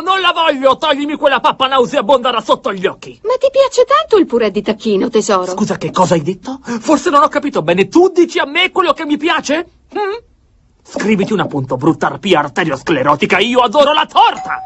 non la voglio! Toglimi quella pappa nauseabonda da sotto gli occhi! Ma ti piace tanto il purè di tacchino, tesoro? Scusa, che cosa hai detto? Forse non ho capito bene. Tu dici a me quello che mi piace? Mm? Scriviti un appunto, brutta arpia arteriosclerotica! Io adoro la torta!